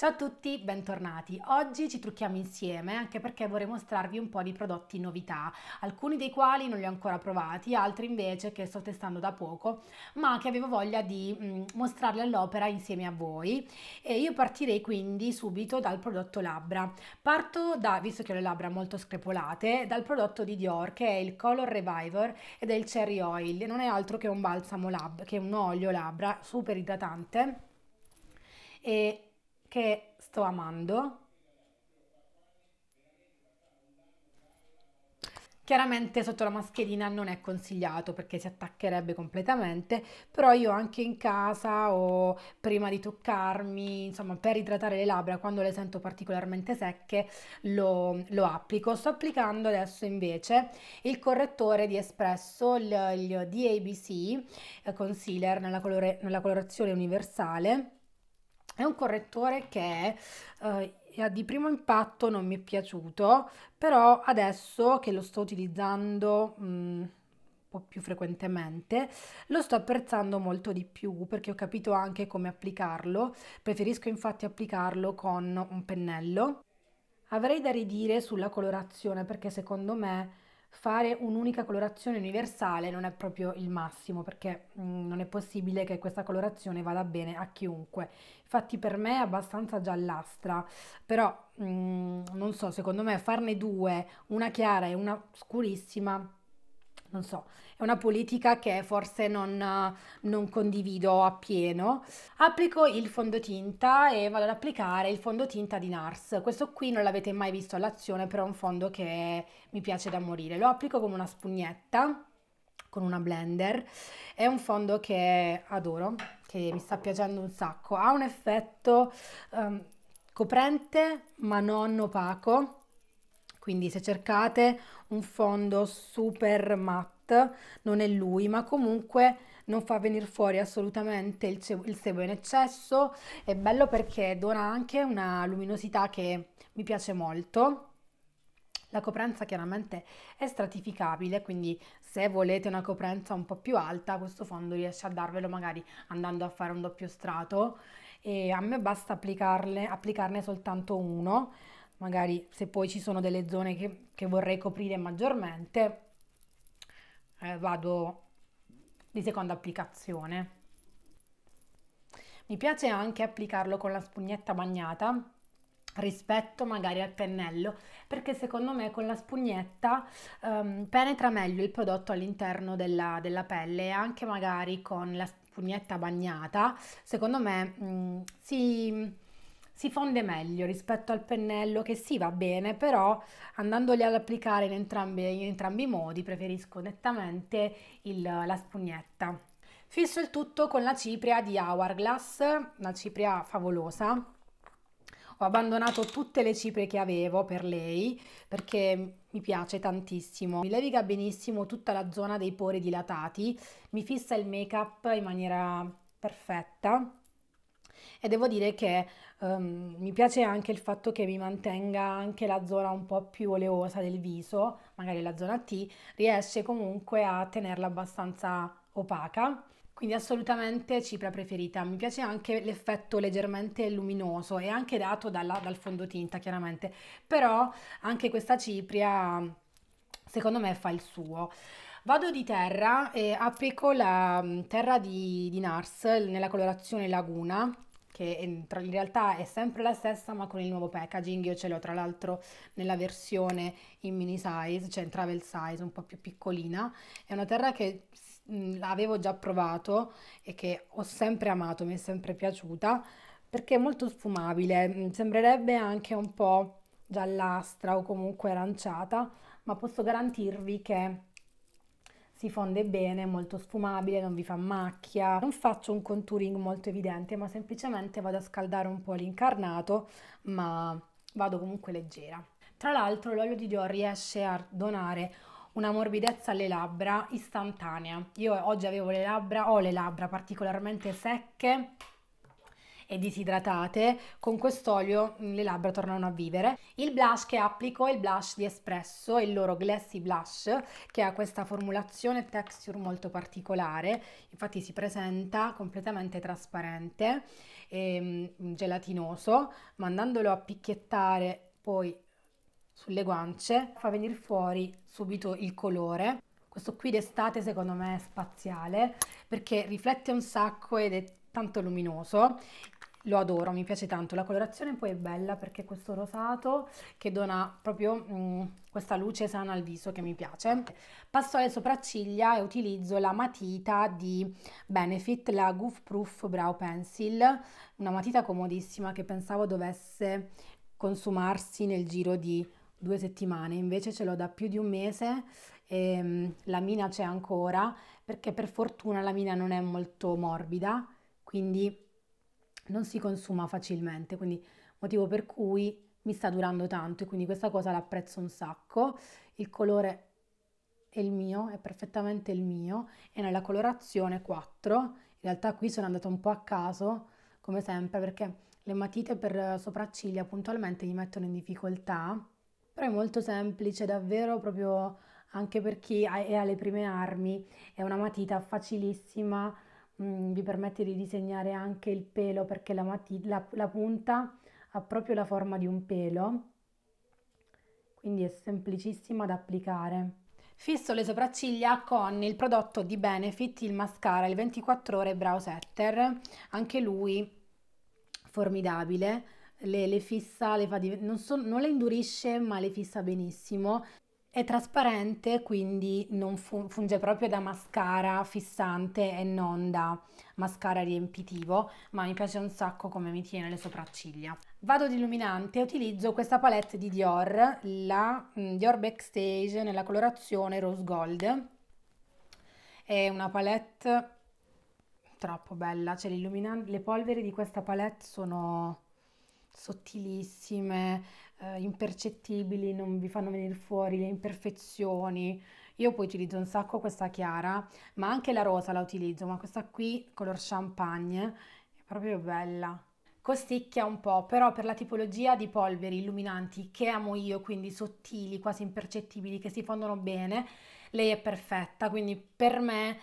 Ciao a tutti, bentornati. Oggi ci trucchiamo insieme anche perché vorrei mostrarvi un po' di prodotti novità, alcuni dei quali non li ho ancora provati, altri invece che sto testando da poco, ma che avevo voglia di mm, mostrarli all'opera insieme a voi. E io partirei quindi subito dal prodotto labbra. Parto da, visto che ho le labbra molto screpolate, dal prodotto di Dior che è il Color Reviver ed è il Cherry Oil, non è altro che un balsamo labbra, che è un olio labbra super idratante. E che sto amando. Chiaramente sotto la mascherina non è consigliato perché si attaccherebbe completamente, però io anche in casa o prima di toccarmi, insomma per idratare le labbra quando le sento particolarmente secche lo, lo applico. Sto applicando adesso invece il correttore di Espresso, il, il DABC eh, Concealer nella, colore, nella colorazione universale è un correttore che eh, di primo impatto non mi è piaciuto, però adesso che lo sto utilizzando... Mh, mm, più frequentemente, lo sto apprezzando molto di più perché ho capito anche come applicarlo. Preferisco infatti applicarlo con un pennello. Avrei da ridire sulla colorazione perché secondo me fare un'unica colorazione universale non è proprio il massimo perché mh, mm, non è possibile che questa colorazione vada bene a chiunque. Infatti per me è abbastanza giallastra, però mh, mm, non so, secondo me farne due, una chiara e una scurissima non so, è una politica che forse non, non, condivido appieno. Applico il fondotinta e vado ad applicare il fondotinta di NARS. Questo qui non l'avete mai visto all'azione, però è un fondo che mi piace da morire. Lo applico con una spugnetta, con una blender. È un fondo che adoro, che mi sta piacendo un sacco. Ha un effetto um, coprente ma non opaco quindi se cercate un fondo super matte, non è lui, ma comunque non fa venire fuori assolutamente il, il sebo in eccesso. È bello perché dona anche una luminosità che mi piace molto. La coprenza chiaramente è stratificabile, quindi se volete una coprenza un po' più alta, questo fondo riesce a darvelo magari andando a fare un doppio strato e a me basta applicarne soltanto uno magari se poi ci sono delle zone che, che vorrei coprire maggiormente, eh, vado di seconda applicazione. Mi piace anche applicarlo con la spugnetta bagnata rispetto magari al pennello perché secondo me con la spugnetta um, penetra meglio il prodotto all'interno della, della, pelle e anche magari con la spugnetta bagnata secondo me mh, mm, si si fonde meglio rispetto al pennello che sì va bene, però andandoli ad applicare in entrambi, in entrambi i modi preferisco nettamente il, la spugnetta. Fisso il tutto con la cipria di Hourglass, una cipria favolosa. Ho abbandonato tutte le cipre che avevo per lei perché mi piace tantissimo. Mi leviga benissimo tutta la zona dei pori dilatati, mi fissa il make up in maniera perfetta e devo dire che um, mi piace anche il fatto che mi mantenga anche la zona un po' più oleosa del viso, magari la zona T, riesce comunque a tenerla abbastanza opaca. Quindi assolutamente cifra preferita. Mi piace anche l'effetto leggermente luminoso e anche dato dalla, dal fondotinta chiaramente, però anche questa cipria secondo me fa il suo. Vado di terra e applico la mm, terra di, di Nars nella colorazione Laguna che in realtà è sempre la stessa ma con il nuovo packaging, io ce l'ho tra l'altro nella versione in mini size, cioè in travel size, un po' più piccolina, è una terra che mm, l'avevo già provato e che ho sempre amato, mi è sempre piaciuta perché è molto sfumabile, mm, sembrerebbe anche un po' giallastra o comunque aranciata, ma posso garantirvi che si fonde bene, è molto sfumabile, non vi fa macchia. Non faccio un contouring molto evidente, ma semplicemente vado a scaldare un po' l'incarnato, ma vado comunque leggera. Tra l'altro l'olio di Dior riesce a donare una morbidezza alle labbra istantanea. Io oggi avevo le labbra, ho le labbra particolarmente secche, e disidratate, con quest'olio mm, le labbra tornano a vivere. Il blush che applico è il blush di Espresso, il loro Glassy Blush, che ha questa formulazione texture molto particolare, infatti si presenta completamente trasparente e ehm, gelatinoso, ma andandolo a picchiettare poi sulle guance fa venire fuori subito il colore questo qui d'estate secondo me è spaziale perché riflette un sacco ed è tanto luminoso lo adoro, mi piace tanto, la colorazione poi è bella perché questo rosato che dona proprio mh, mm, questa luce sana al viso che mi piace. Passo alle sopracciglia e utilizzo la matita di Benefit, la Goof Proof Brow Pencil, una matita comodissima che pensavo dovesse consumarsi nel giro di due settimane, invece ce l'ho da più di un mese e mh, mm, la mina c'è ancora perché per fortuna la mina non è molto morbida, quindi non si consuma facilmente, quindi motivo per cui mi sta durando tanto e quindi questa cosa l'apprezzo un sacco. Il colore è il mio, è perfettamente il mio e nella colorazione 4, in realtà qui sono andata un po' a caso, come sempre, perché le matite per sopracciglia puntualmente mi mettono in difficoltà, però è molto semplice, davvero proprio anche per chi è alle prime armi, è una matita facilissima mh, mm, vi permette di disegnare anche il pelo perché la, mati- la, la punta ha proprio la forma di un pelo, quindi è semplicissima da applicare. Fisso le sopracciglia con il prodotto di Benefit, il mascara, il 24 ore Brow Setter, anche lui formidabile, le, le fissa, le fa, non, so, non le indurisce ma le fissa benissimo. È trasparente, quindi non fu- funge proprio da mascara fissante e non da mascara riempitivo, ma mi piace un sacco come mi tiene le sopracciglia. Vado di illuminante, e utilizzo questa palette di Dior, la mm, Dior Backstage nella colorazione Rose Gold. È una palette troppo bella, cioè le polveri di questa palette sono sottilissime, eh, impercettibili, non vi fanno venire fuori le imperfezioni. Io poi utilizzo un sacco questa chiara, ma anche la rosa la utilizzo, ma questa qui, color champagne, è proprio bella costicchia un po', però per la tipologia di polveri illuminanti che amo io, quindi sottili, quasi impercettibili, che si fondono bene, lei è perfetta, quindi per me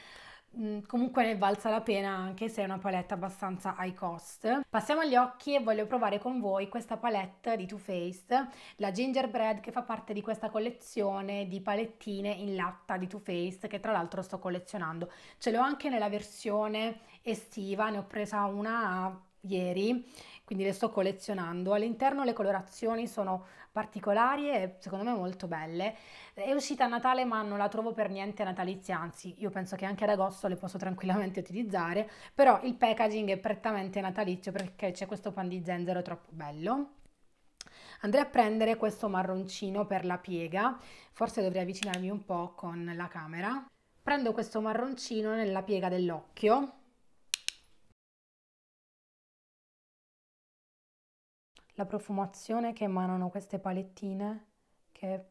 Mm, comunque ne valsa la pena anche se è una palette abbastanza high cost. Passiamo agli occhi e voglio provare con voi questa palette di Too Faced, la Gingerbread che fa parte di questa collezione di palettine in latta di Too Faced che tra l'altro sto collezionando. Ce l'ho anche nella versione estiva, ne ho presa una ieri, quindi le sto collezionando. All'interno le colorazioni sono particolari e secondo me molto belle. È uscita a Natale ma non la trovo per niente natalizia, anzi io penso che anche ad agosto le posso tranquillamente utilizzare, però il packaging è prettamente natalizio perché c'è questo pan di zenzero troppo bello. Andrei a prendere questo marroncino per la piega, forse dovrei avvicinarmi un po' con la camera. Prendo questo marroncino nella piega dell'occhio la profumazione che emanano queste palettine, che è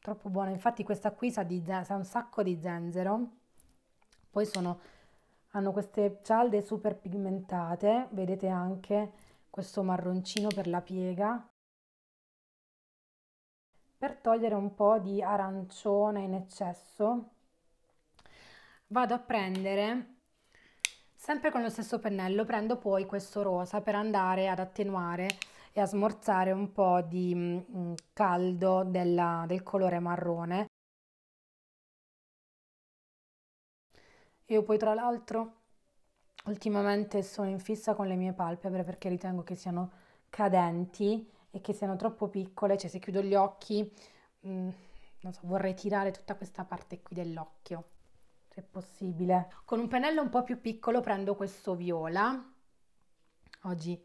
troppo buona. Infatti questa qui sa, di, sa un sacco di zenzero, poi sono, hanno queste cialde super pigmentate, vedete anche questo marroncino per la piega, per togliere un po' di arancione in eccesso vado a prendere sempre con lo stesso pennello prendo poi questo rosa per andare ad attenuare e a smorzare un po' di mm, caldo della, del colore marrone. Io poi tra l'altro ultimamente sono in fissa con le mie palpebre perché ritengo che siano cadenti e che siano troppo piccole, cioè se chiudo gli occhi, mh, mm, non so, vorrei tirare tutta questa parte qui dell'occhio, se possibile. Con un pennello un po' più piccolo prendo questo viola, oggi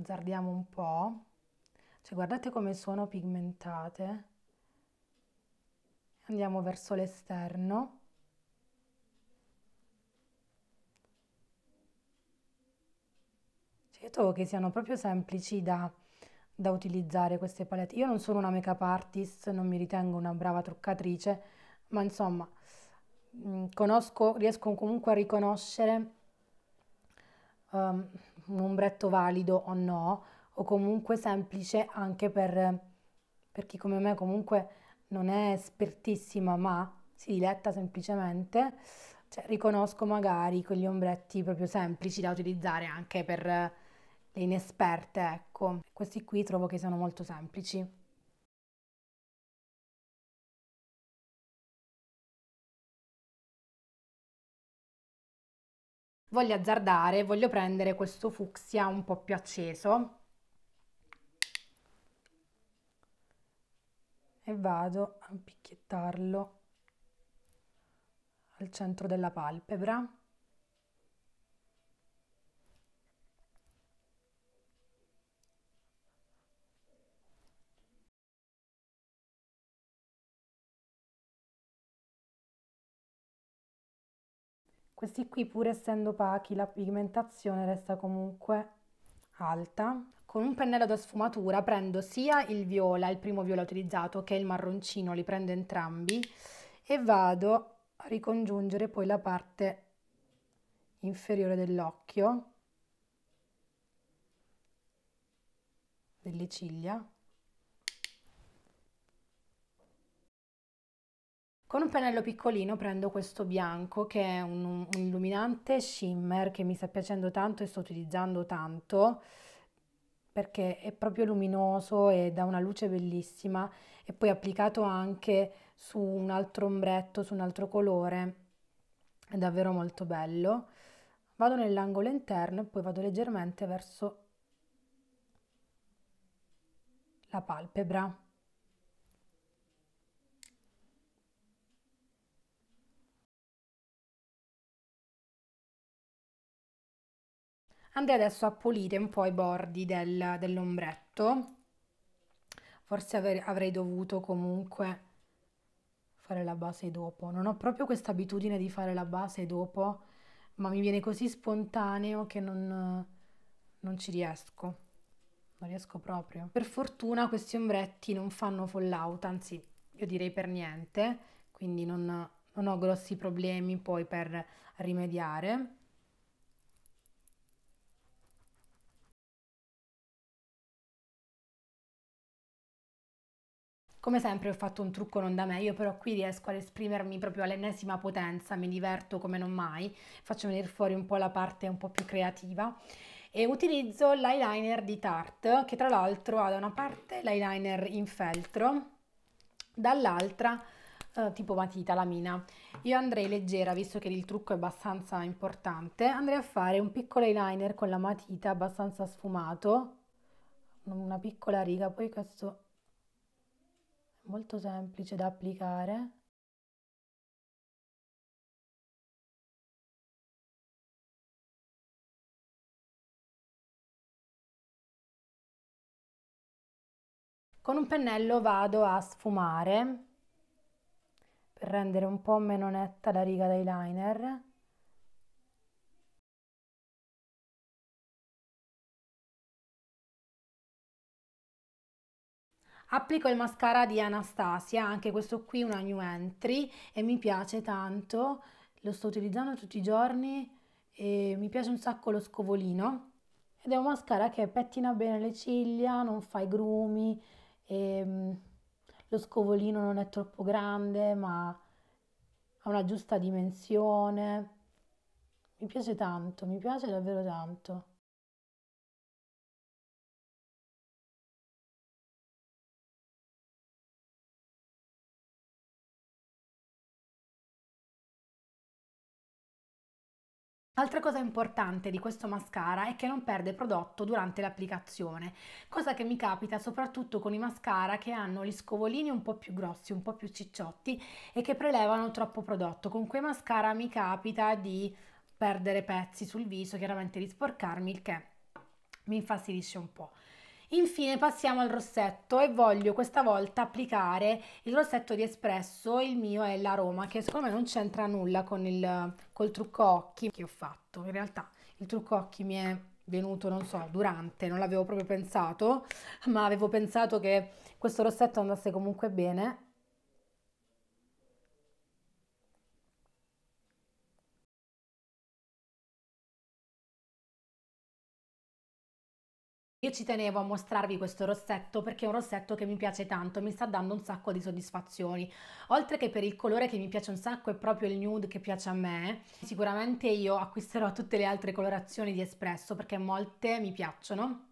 azzardiamo un po', cioè guardate come sono pigmentate, andiamo verso l'esterno, cioè, io trovo che siano proprio semplici da, da utilizzare queste palette, io non sono una make up artist, non mi ritengo una brava truccatrice, ma insomma mm, conosco, riesco comunque a riconoscere um, un ombretto valido o no, o comunque semplice anche per, per chi come me comunque non è espertissima ma si diletta semplicemente, cioè, riconosco magari quegli ombretti proprio semplici da utilizzare anche per le inesperte, ecco. Questi qui trovo che siano molto semplici. voglio azzardare, voglio prendere questo fucsia un po' più acceso e vado a picchiettarlo al centro della palpebra Questi qui pur essendo opachi la pigmentazione resta comunque alta. Con un pennello da sfumatura prendo sia il viola, il primo viola utilizzato, che il marroncino, li prendo entrambi e vado a ricongiungere poi la parte inferiore dell'occhio, delle ciglia. Con un pennello piccolino prendo questo bianco che è un, un illuminante shimmer che mi sta piacendo tanto e sto utilizzando tanto perché è proprio luminoso e dà una luce bellissima e poi applicato anche su un altro ombretto, su un altro colore, è davvero molto bello. Vado nell'angolo interno e poi vado leggermente verso la palpebra. andrei adesso a pulire un po' i bordi del, dell'ombretto forse avrei, avrei dovuto comunque fare la base dopo non ho proprio questa abitudine di fare la base dopo ma mi viene così spontaneo che non, non ci riesco non riesco proprio per fortuna questi ombretti non fanno fallout anzi io direi per niente quindi non, non ho grossi problemi poi per rimediare Come sempre ho fatto un trucco non da me, io però qui riesco ad esprimermi proprio all'ennesima potenza, mi diverto come non mai, faccio venire fuori un po' la parte un po' più creativa e utilizzo l'eyeliner di Tarte che tra l'altro ha da una parte l'eyeliner in feltro, dall'altra eh, tipo matita, lamina. Io andrei leggera, visto che il trucco è abbastanza importante, andrei a fare un piccolo eyeliner con la matita abbastanza sfumato, una piccola riga, poi questo molto semplice da applicare Con un pennello vado a sfumare per rendere un po' meno netta la riga d'eyeliner Applico il mascara di Anastasia, anche questo qui una new entry e mi piace tanto, lo sto utilizzando tutti i giorni e mi piace un sacco lo scovolino. Ed è un mascara che pettina bene le ciglia, non fa i grumi, e, ehm, lo scovolino non è troppo grande ma ha una giusta dimensione. Mi piace tanto, mi piace davvero tanto. Altra cosa importante di questo mascara è che non perde prodotto durante l'applicazione, cosa che mi capita soprattutto con i mascara che hanno gli scovolini un po' più grossi, un po' più cicciotti e che prelevano troppo prodotto. Con quei mascara mi capita di perdere pezzi sul viso, chiaramente di sporcarmi, il che mi infastidisce un po'. Infine passiamo al rossetto e voglio questa volta applicare il rossetto di Espresso, il mio è l'aroma, che secondo me non c'entra nulla con il col trucco occhi che ho fatto. In realtà il trucco occhi mi è venuto, non so, durante, non l'avevo proprio pensato, ma avevo pensato che questo rossetto andasse comunque bene ci tenevo a mostrarvi questo rossetto perché è un rossetto che mi piace tanto, mi sta dando un sacco di soddisfazioni. Oltre che per il colore che mi piace un sacco è proprio il nude che piace a me, sicuramente io acquisterò tutte le altre colorazioni di Espresso perché molte mi piacciono.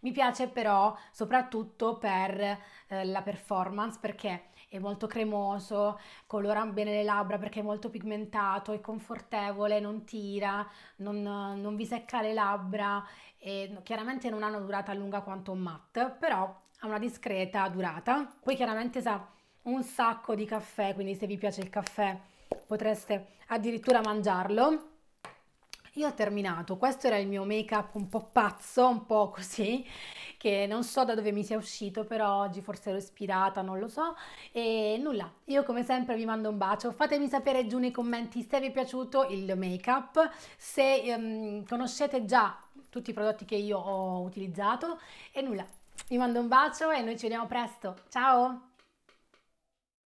Mi piace però soprattutto per eh, la performance perché è molto cremoso, colora bene le labbra perché è molto pigmentato, è confortevole, non tira, non, non vi secca le labbra e chiaramente non hanno durata lunga quanto un matte, però ha una discreta durata. Poi chiaramente sa un sacco di caffè, quindi se vi piace il caffè potreste addirittura mangiarlo io ho terminato, questo era il mio make up un po' pazzo, un po' così, che non so da dove mi sia uscito, però oggi forse ero ispirata, non lo so. E nulla, io come sempre vi mando un bacio, fatemi sapere giù nei commenti se vi è piaciuto il make up, se um, conoscete già tutti i prodotti che io ho utilizzato e nulla, vi mando un bacio e noi ci vediamo presto, ciao!